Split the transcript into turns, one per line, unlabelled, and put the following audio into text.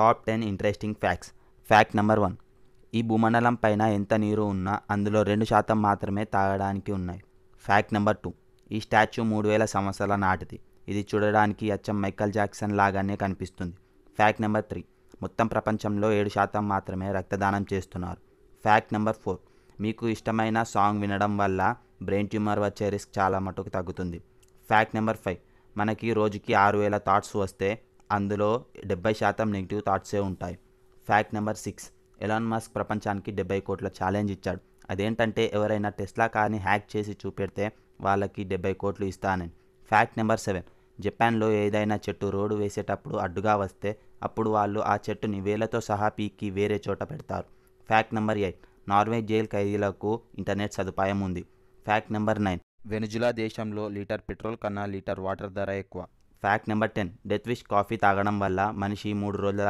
top ten interesting facts fact number one ఈ భూమండలం పైన ఎంత నీరు ఉన్నా అందులో రెండు శాతం మాత్రమే తాగడానికి ఉన్నాయి ఫ్యాక్ట్ నెంబర్ టూ ఈ స్టాచ్యూ మూడు వేల సంవత్సరాల నాటిది ఇది చూడడానికి అచ్చం మైకల్ జాక్సన్ లాగానే కనిపిస్తుంది ఫ్యాక్ట్ నెంబర్ త్రీ మొత్తం ప్రపంచంలో ఏడు శాతం మాత్రమే రక్తదానం చేస్తున్నారు ఫ్యాక్ట్ నెంబర్ ఫోర్ మీకు ఇష్టమైన సాంగ్ వినడం వల్ల బ్రెయిన్ ట్యూమర్ వచ్చే రిస్క్ చాలా మటుకు తగ్గుతుంది ఫ్యాక్ట్ నెంబర్ ఫైవ్ మనకి రోజుకి ఆరు వేల థాట్స్ వస్తే అందులో డెబ్బై శాతం నెగిటివ్ థాట్సే ఉంటాయి fact number six Elon Musk ప్రపంచానికి డెబ్బై కోట్ల ఛాలెంజ్ ఇచ్చాడు అదేంటంటే ఎవరైనా టెస్లా కార్ని హ్యాక్ చేసి చూపెడితే వాళ్ళకి డెబ్బై కోట్లు ఇస్తానని ఫ్యాక్ట్ నెంబర్ సెవెన్ జపాన్లో ఏదైనా చెట్టు రోడ్డు వేసేటప్పుడు అడ్డుగా వస్తే అప్పుడు వాళ్ళు ఆ చెట్టుని వేలతో సహా పీక్కి వేరే చోట పెడతారు fact number eight Norway jail ఖైదీలకు ఇంటర్నెట్ సదుపాయం ఉంది ఫ్యాక్ట్ నెంబర్ నైన్ వెనుజులా దేశంలో లీటర్ పెట్రోల్ కన్నా లీటర్ వాటర్ ధర ఎక్కువ fact number ten death wish coffee తాగడం వల్ల మనిషి మూడు రోజుల